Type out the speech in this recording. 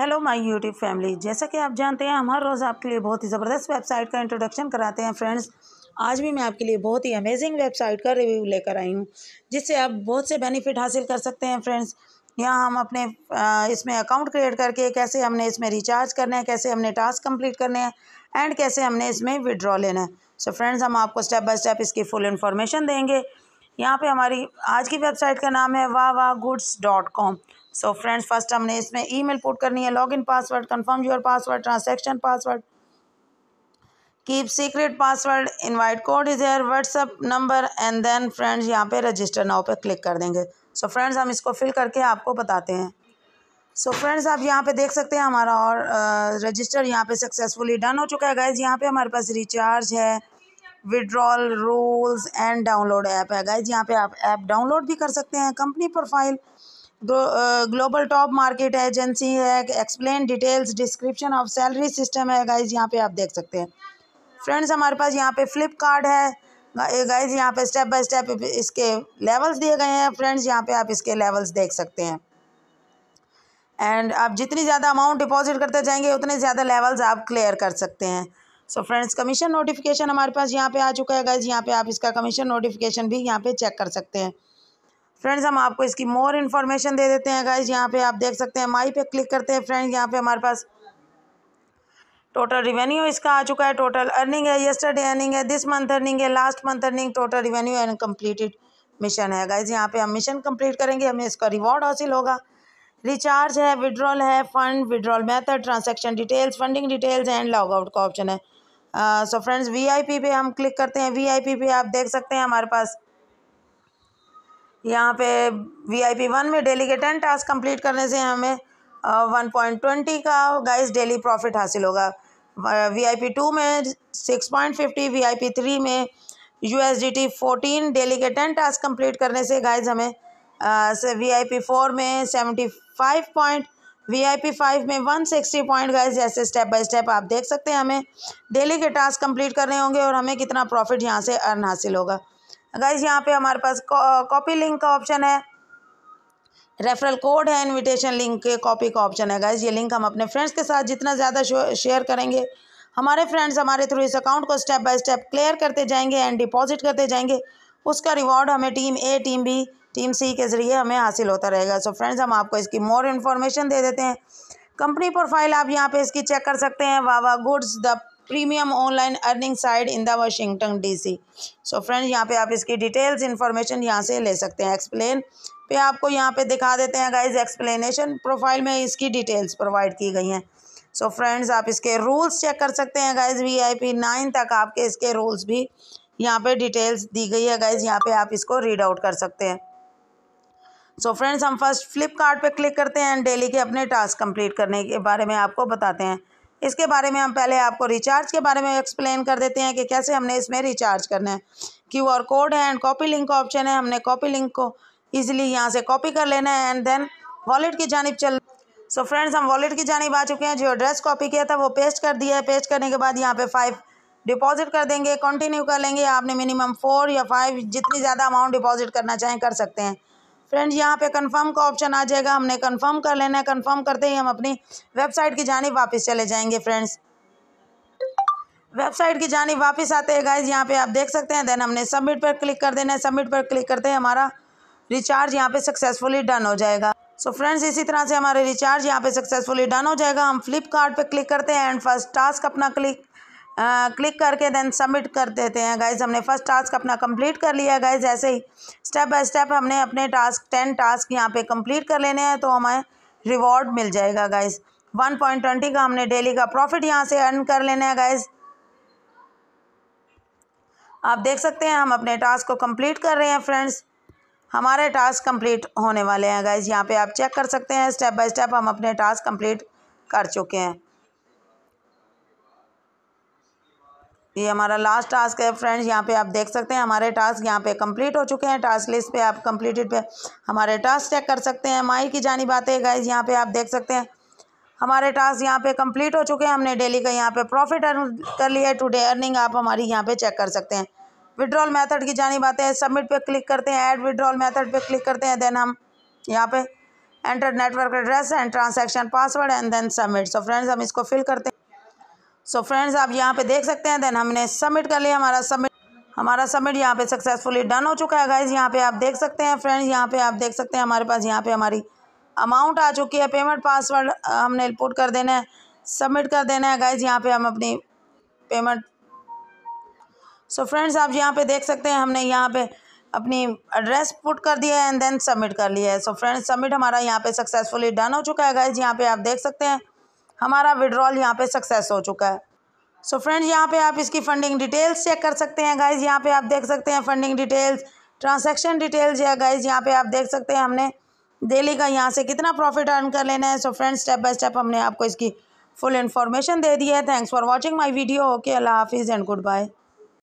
hello my YouTube family जैसा कि आप जानते हैं हम हर रोज़ आपके लिए बहुत ही ज़बरदस्त वेबसाइट का इंट्रोडक्शन कराते हैं फ्रेंड्स आज भी मैं आपके लिए बहुत ही अमेजिंग वेबसाइट का रिव्यू लेकर आई हूँ जिससे आप बहुत से बेनिफिट हासिल कर सकते हैं फ्रेंड्स यहाँ हम अपने इसमें अकाउंट क्रिएट करके कैसे हमने इसमें रिचार्ज करना है कैसे हमने टास्क कम्प्लीट करने हैं एंड कैसे हमने इसमें विड्रॉ लेना है सो so फ्रेंड्स हम आपको स्टेप बाई स्टेप इसकी फुल इन्फॉर्मेशन देंगे यहाँ पे हमारी आज की वेबसाइट का नाम है वाह वाह goods dot com so friends first हमने इसमें ईमेल पुट करनी है login password confirm your password transaction password keep secret password invite code is here WhatsApp number and then friends यहाँ पे रजिस्टर नाव पे क्लिक कर देंगे सो so फ्रेंड्स हम इसको फिल करके आपको बताते हैं सो so फ्रेंड्स आप यहाँ पे देख सकते हैं हमारा और रजिस्टर यहाँ पे सक्सेसफुली डन हो चुका है गाइज यहाँ पे हमारे पास रिचार्ज है withdrawal rules and download app है गाइज यहाँ पे आप ऐप डाउनलोड भी कर सकते हैं company profile global top market agency है explain details description of salary system है गाइज यहाँ पे आप देख सकते हैं फ्रेंड्स हमारे पास यहाँ पे फ्लिपकार्ट है गाइज यहाँ पे स्टेप बाय स्टेप इसके लेवल्स दिए गए हैं फ्रेंड्स यहाँ पे आप इसके लेवल्स देख सकते हैं एंड आप जितनी ज़्यादा अमाउंट डिपॉजिट करते जाएंगे उतने ज़्यादा लेवल्स आप क्लियर कर सकते हैं सो फ्रेंड्स कमीशन नोटिफिकेशन हमारे पास यहाँ पे आ चुका है गाइज यहाँ पे आप इसका कमीशन नोटिफिकेशन भी यहाँ पे चेक कर सकते हैं फ्रेंड्स हम आपको इसकी मोर इन्फॉर्मेशन दे देते हैं गाइज यहाँ पे आप देख सकते हैं माई पे क्लिक करते हैं फ्रेंड्स यहाँ पे हमारे पास टोटल रिवेन्यू इसका आ चुका है टोटल अर्निंग है येस्टरडे अर्निंग है दिस मंथ अर्निंग है last month earning total revenue and completed mission है गाइज यहाँ पे हम मिशन कम्प्लीट करेंगे हमें इसका रिवॉर्ड हासिल होगा रिचार्ज है विड्रॉल है fund withdrawal method transaction details funding details and logout का ऑप्शन है सो फ्रेंड्स वीआईपी पे हम क्लिक करते हैं वीआईपी पे आप देख सकते हैं हमारे पास यहाँ पे वीआईपी वन में डेली के टेन टास्क कंप्लीट करने से हमें वन पॉइंट ट्वेंटी का गाइस डेली प्रॉफिट हासिल होगा वी आई पी टू में six point fifty V I P three में U S D T fourteen daily के टेन टास्क कंप्लीट करने से गाइज हमें वी आई पी फोर में seventy five point V I P five में one sixty point guys जैसे step by step आप देख सकते हैं हमें डेली के टास्क कंप्लीट करने होंगे और हमें कितना प्रॉफिट यहाँ से अर्न हासिल होगा गाइज यहाँ पे हमारे पास कॉपी लिंक का ऑप्शन है रेफरल कोड है इनविटेशन लिंक के कॉपी का ऑप्शन है गाइज ये लिंक हम अपने फ्रेंड्स के साथ जितना ज़्यादा शेयर करेंगे हमारे फ्रेंड्स हमारे थ्रू इस अकाउंट को स्टेप बाय स्टेप क्लियर करते जाएंगे एंड डिपॉजिट करते जाएंगे उसका रिवॉर्ड हमें team A team B team C के ज़रिए हमें हासिल होता रहेगा सो so फ्रेंड्स हम आपको इसकी मोर इन्फॉर्मेशन दे देते हैं कंपनी प्रोफाइल आप यहाँ पे इसकी चेक कर सकते हैं वावा goods the premium online earning site in the Washington DC so friends यहाँ पे आप इसकी डिटेल्स इन्फॉर्मेशन यहाँ से ले सकते हैं एक्सप्लेन पे आपको यहाँ पे दिखा देते हैं गाइज एक्सप्लेनेशन प्रोफाइल में इसकी डिटेल्स प्रोवाइड की गई हैं सो so फ्रेंड्स आप इसके रूल्स चेक कर सकते हैं guys V I P nine तक आपके इसके रूल्स भी यहाँ पे डिटेल्स दी गई है गाइज यहाँ पे आप इसको रीड आउट कर सकते हैं सो so फ्रेंड्स हम फर्स्ट फ्लिपकार्ट क्लिक करते हैं डेली के अपने टास्क कंप्लीट करने के बारे में आपको बताते हैं इसके बारे में हम पहले आपको रिचार्ज के बारे में एक्सप्लेन कर देते हैं कि कैसे हमने इसमें रिचार्ज करना है क्यू आर कोड है एंड कॉपी लिंक का ऑप्शन है हमने कॉपी लिंक को ईजिली यहाँ से कॉपी कर लेना है एंड देन वॉलेट की जानब चल सो so फ्रेंड्स हम वॉलेट की जानब आ चुके हैं जो एड्रेस कॉपी किया था वो पेस्ट कर दिया है पेस्ट करने के बाद यहाँ पे फाइव डिपॉजिट कर देंगे कंटिन्यू कर लेंगे आपने मिनिमम फोर या फाइव जितनी ज़्यादा अमाउंट डिपॉजिट करना चाहें कर सकते हैं फ्रेंड्स यहाँ पे कंफर्म का ऑप्शन आ जाएगा हमने कंफर्म कर लेना है कंफर्म करते ही हम अपनी वेबसाइट की जानी वापस चले जाएंगे फ्रेंड्स वेबसाइट की जानी वापस आते हैं गाइज यहाँ पे आप देख सकते हैं देन हमने सबमिट पर क्लिक कर देना है सबमिट पर क्लिक करते ही हमारा रिचार्ज यहाँ पे सक्सेसफुली डन हो जाएगा सो so फ्रेंड्स इसी तरह से हमारे रिचार्ज यहाँ पे सक्सेसफुली डन हो जाएगा हम फ्लिपकार्ट पे क्लिक करते हैं एंड फर्स्ट टास्क अपना क्लिक क्लिक करके देन सबमिट कर देते हैं गाइज हमने फर्स्ट टास्क अपना कंप्लीट कर लिया है गाइज ऐसे ही स्टेप बाय स्टेप हमने अपने टास्क टेन टास्क यहाँ पे कंप्लीट कर लेने हैं तो हमें रिवॉर्ड मिल जाएगा गाइज वन पॉइंट ट्वेंटी का हमने डेली का प्रॉफिट यहाँ से अर्न कर लेना है गाइज आप देख सकते हैं हम अपने टास्क को कंप्लीट कर रहे हैं फ्रेंड्स हमारे टास्क कंप्लीट होने वाले हैं गाइज यहाँ पर आप चेक कर सकते हैं स्टेप बाय स्टेप हम अपने टास्क कंप्लीट कर चुके हैं ये हमारा लास्ट टास्क है फ्रेंड्स यहाँ पे आप देख सकते हैं हमारे टास्क यहाँ पे कंप्लीट हो चुके हैं टास्क लिस्ट पे आप कंप्लीटेड पे हमारे टास्क चेक कर सकते हैं माई की जानी बातें गाइज यहाँ पे आप देख सकते हैं हमारे टास्क यहाँ पे कंप्लीट हो चुके हैं हमने डेली का यहाँ पे प्रॉफिट अर्न कर लिया है टूडे अर्निंग आप हमारी यहाँ पे चेक कर सकते हैं विड्रॉल मैथड की जानी बातें हैं सबमिट पर क्लिक करते हैं एड विड्रॉल मैथड पर क्लिक करते हैं देन हम यहाँ पे enter network address and transaction password and then submit so friends हम इसको फिल करते हैं सो so फ्रेंड्स आप यहाँ पे देख सकते हैं देन हमने सबमिट कर लिया हमारा सबमिट हमारा सबमिट यहाँ पे सक्सेसफुली डन हो चुका है गाइज यहाँ पे आप देख सकते हैं फ्रेंड्स यहाँ पे आप देख सकते हैं हमारे पास यहाँ पे हमारी अमाउंट आ चुकी है पेमेंट पासवर्ड हमने इनपुट कर देना है सबमिट कर देना है गाइज यहाँ पे हम अपनी पेमेंट सो फ्रेंड्स आप यहाँ पे देख सकते हैं हमने यहाँ पे अपनी एड्रेस पुट कर दिया है एंड देन सबमिट कर लिया है सो फ्रेंड्स सबमिट हमारा यहाँ पे सक्सेसफुली डन हो चुका है गाइज यहाँ पे आप देख सकते हैं हमारा विड्रॉल यहाँ पे सक्सेस हो चुका है सो फ्रेंड्स यहाँ पे आप इसकी फंडिंग डिटेल्स चेक कर सकते हैं गाइज यहाँ पे आप देख सकते हैं फंडिंग डिटेल्स ट्रांसैक्शन डिटेल्स या गाइज यहाँ पे आप देख सकते हैं हमने डेली का यहाँ से कितना प्रॉफिट अर्न कर लेना है so friends step by step हमने आपको इसकी फुल इन्फॉर्मेशन दे दी है thanks for watching my video okay अल्लाह हाफिज़ एंड गुड बाय